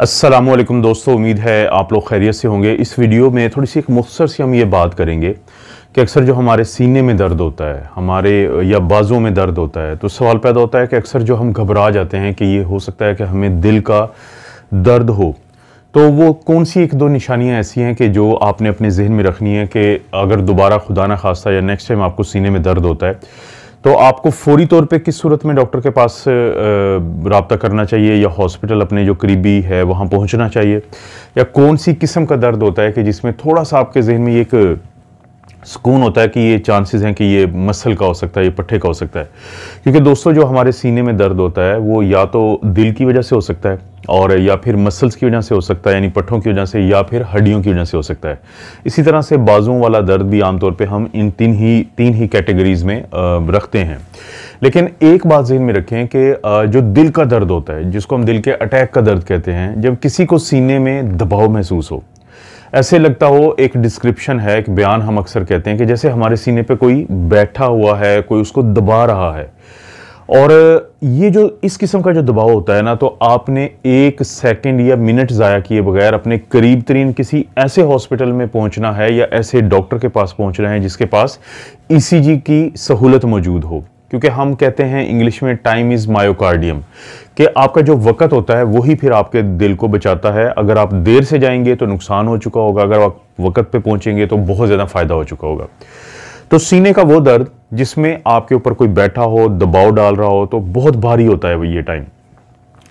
असलम दोस्तों उम्मीद है आप लोग खैरियत से होंगे इस वीडियो में थोड़ी सी एक मुख्तर से हम ये बात करेंगे कि अक्सर जो हमारे सीने में दर्द होता है हमारे या बाज़ों में दर्द होता है तो सवाल पैदा होता है कि अक्सर जो हम घबरा जाते हैं कि ये हो सकता है कि हमें दिल का दर्द हो तो वो कौन सी एक दो निशानियाँ ऐसी हैं कि जो आपने अपने जहन में रखनी है कि अगर दोबारा खुदा ना खास्ता या नेक्स्ट टाइम आपको सीने में दर्द होता है तो आपको फौरी तौर पे किस सूरत में डॉक्टर के पास रबता करना चाहिए या हॉस्पिटल अपने जो करीबी है वहाँ पहुँचना चाहिए या कौन सी किस्म का दर्द होता है कि जिसमें थोड़ा सा आपके जहन में एक सुकून होता है कि ये चांसेस हैं कि ये मसल का हो सकता है ये पट्ठे का हो सकता है क्योंकि दोस्तों जो हमारे सीने में दर्द होता है वो या तो दिल की वजह से हो सकता है और या फिर मसल्स की वजह से हो सकता है यानी पट्ठों की वजह से या फिर हड्डियों की वजह से हो सकता है इसी तरह से बाजुओं वाला दर्द भी आमतौर पे हम इन तीन ही तीन ही कैटेगरीज में रखते हैं लेकिन एक बात जहन में रखें कि जो दिल का दर्द होता है जिसको हम दिल के अटैक का दर्द कहते हैं जब किसी को सीने में दबाव महसूस हो ऐसे लगता हो एक डिस्क्रिप्शन है एक बयान हम अक्सर कहते हैं कि जैसे हमारे सीने पर कोई बैठा हुआ है कोई उसको दबा रहा है और ये जो इस किस्म का जो दबाव होता है ना तो आपने एक सेकंड या मिनट ज़ाया किए बगैर अपने करीब तरीन किसी ऐसे हॉस्पिटल में पहुंचना है या ऐसे डॉक्टर के पास पहुंचना है जिसके पास ईसीजी e की सहूलत मौजूद हो क्योंकि हम कहते हैं इंग्लिश में टाइम इज़ मायोकार्डियम कि आपका जो वक़्त होता है वही फिर आपके दिल को बचाता है अगर आप देर से जाएंगे तो नुकसान हो चुका होगा अगर आप वक़्त पर पहुँचेंगे तो बहुत ज़्यादा फ़ायदा हो चुका होगा तो सीने का वो दर्द जिसमें आपके ऊपर कोई बैठा हो दबाव डाल रहा हो तो बहुत भारी होता है ये टाइम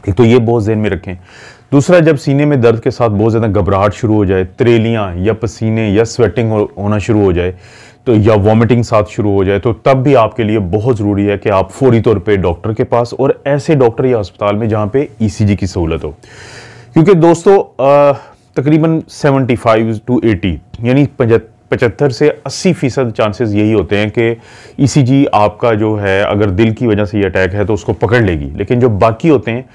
एक तो ये बहुत जहन में रखें दूसरा जब सीने में दर्द के साथ बहुत ज़्यादा घबराहट शुरू हो जाए त्रेलियाँ या पसीने या स्वेटिंग हो, होना शुरू हो जाए तो या वॉमिटिंग साथ शुरू हो जाए तो तब भी आपके लिए बहुत ज़रूरी है कि आप फौरी तौर पे डॉक्टर के पास और ऐसे डॉक्टर या अस्पताल में जहाँ पे ईसीजी e की सहूलत हो क्योंकि दोस्तों तकरीबन सेवेंटी टू एटी यानी पचहत्तर से अस्सी फ़ीसद चांसेस यही होते हैं कि ईसीजी e आपका जो है अगर दिल की वजह से ये अटैक है तो उसको पकड़ लेगी लेकिन जो बाकी होते हैं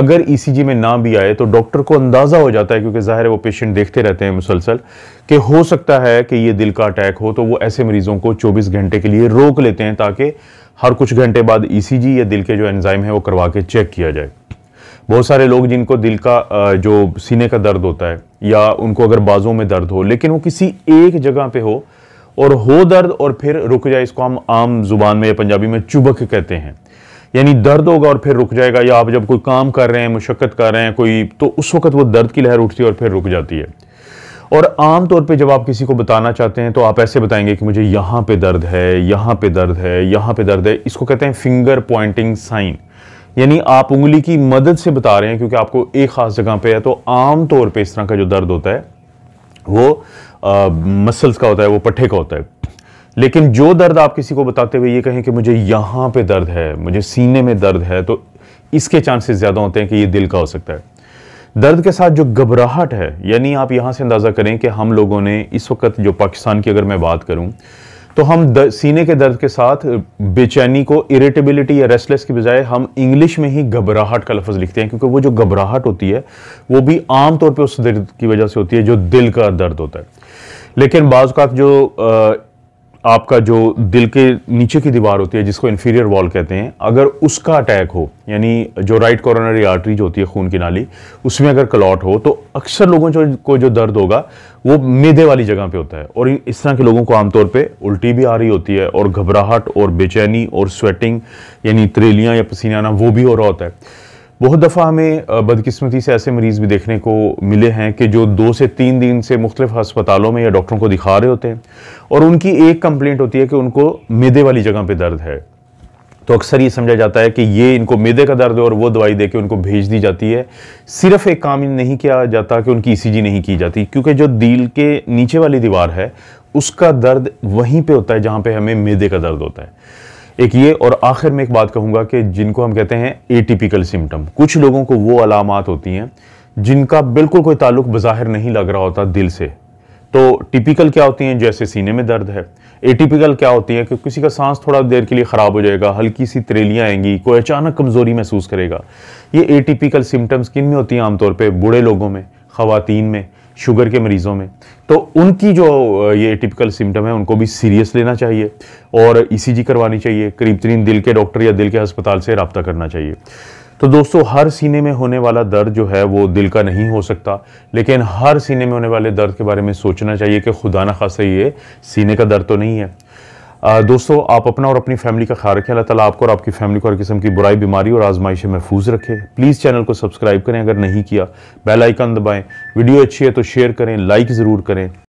अगर ईसीजी e में ना भी आए तो डॉक्टर को अंदाज़ा हो जाता है क्योंकि ज़ाहिर है वो पेशेंट देखते रहते हैं मुसलसल कि हो सकता है कि ये दिल का अटैक हो तो वो ऐसे मरीज़ों को चौबीस घंटे के लिए रोक लेते हैं ताकि हर कुछ घंटे बाद ई e या दिल के जो एनजाइम है वो करवा के चेक किया जाए बहुत सारे लोग जिनको दिल का जो सीने का दर्द होता है या उनको अगर बाजों में दर्द हो लेकिन वो किसी एक जगह पे हो और हो दर्द और फिर रुक जाए इसको हम आम जुबान में या पंजाबी में चुबक कहते हैं यानी दर्द होगा और फिर रुक जाएगा या आप जब कोई काम कर रहे हैं मुशक्क़त कर रहे हैं कोई तो उस वक्त वो दर्द की लहर उठती है और फिर रुक जाती है और आम तौर पे जब आप किसी को बताना चाहते हैं तो आप ऐसे बताएंगे कि मुझे यहाँ पे दर्द है यहाँ पे दर्द है यहाँ पे दर्द है इसको कहते हैं फिंगर पॉइंटिंग साइन यानी आप उंगली की मदद से बता रहे हैं क्योंकि आपको एक ख़ास जगह पे है तो आम तौर पे इस तरह का जो दर्द होता है वो आ, मसल्स का होता है वो पट्ठे का होता है लेकिन जो दर्द आप किसी को बताते हुए ये कहें कि मुझे यहाँ पे दर्द है मुझे सीने में दर्द है तो इसके चांसेस ज़्यादा होते हैं कि ये दिल का हो सकता है दर्द के साथ जो घबराहट है यानी आप यहाँ से अंदाज़ा करें कि हम लोगों ने इस वक्त जो पाकिस्तान की अगर मैं बात करूँ तो हम सीने के दर्द के साथ बेचैनी को इरिटेबिलिटी या रेस्टलेस की बजाय हम इंग्लिश में ही घबराहट का लफ्ज़ लिखते हैं क्योंकि वो जो घबराहट होती है वो भी आम तौर पे उस दर्द की वजह से होती है जो दिल का दर्द होता है लेकिन बाज़ जो आपका जो दिल के नीचे की दीवार होती है जिसको इन्फीरियर वॉल कहते हैं अगर उसका अटैक हो यानी जो राइट कॉरोनरी जो होती है खून की नाली उसमें अगर क्लॉट हो तो अक्सर लोगों जो, को जो दर्द होगा वो मेदे वाली जगह पे होता है और इस तरह के लोगों को आमतौर पे उल्टी भी आ रही होती है और घबराहट और बेचैनी और स्वेटिंग यानी त्रेलियाँ या पसीना आना वो भी हो रहा होता है बहुत दफ़ा हमें बदकिस्मती से ऐसे मरीज़ भी देखने को मिले हैं कि जो दो से तीन दिन से मुख्तफ अस्पतालों में या डॉक्टरों को दिखा रहे होते हैं और उनकी एक कंप्लेंट होती है कि उनको मेदे वाली जगह पे दर्द है तो अक्सर ये समझा जाता है कि ये इनको मेदे का दर्द है और वो दवाई देके उनको भेज दी जाती है सिर्फ एक काम नहीं किया जाता कि उनकी ई नहीं की जाती क्योंकि जो दिल के नीचे वाली दीवार है उसका दर्द वहीं पर होता है जहाँ पर हमें मेदे का दर्द होता है एक ये और आखिर में एक बात कहूँगा कि जिनको हम कहते हैं एटिपिकल सिम्टम कुछ लोगों को वो अलामत होती हैं जिनका बिल्कुल कोई ताल्लुक बज़ाहिर नहीं लग रहा होता दिल से तो टिपिकल क्या होती हैं जैसे सीने में दर्द है एटिपिकल क्या होती है कि किसी का सांस थोड़ा देर के लिए ख़राब हो जाएगा हल्की सी त्रेलियाँ आएंगी कोई अचानक कमज़ोरी महसूस करेगा ये एटिपिकल सिम्टम्स किन में होती हैं आमतौर पर बूढ़े लोगों में खातन में शुगर के मरीज़ों में तो उनकी जो ये टिपिकल सिम्टम है उनको भी सीरियस लेना चाहिए और ई e करवानी चाहिए करीब तरीन दिल के डॉक्टर या दिल के अस्पताल से रबता करना चाहिए तो दोस्तों हर सीने में होने वाला दर्द जो है वो दिल का नहीं हो सकता लेकिन हर सीने में होने वाले दर्द के बारे में सोचना चाहिए कि खुदा ना खासा ये सीने का दर्द तो नहीं है दोस्तों आप अपना और अपनी फैमिली का ख्याल रखें अल्लाह ताला आपको और आपकी फैमिली को हर किस्म की बुराई बीमारी और आजमाइश महफूज रखे प्लीज़ चैनल को सब्सक्राइब करें अगर नहीं किया बेल आइकन दबाएं वीडियो अच्छी है तो शेयर करें लाइक ज़रूर करें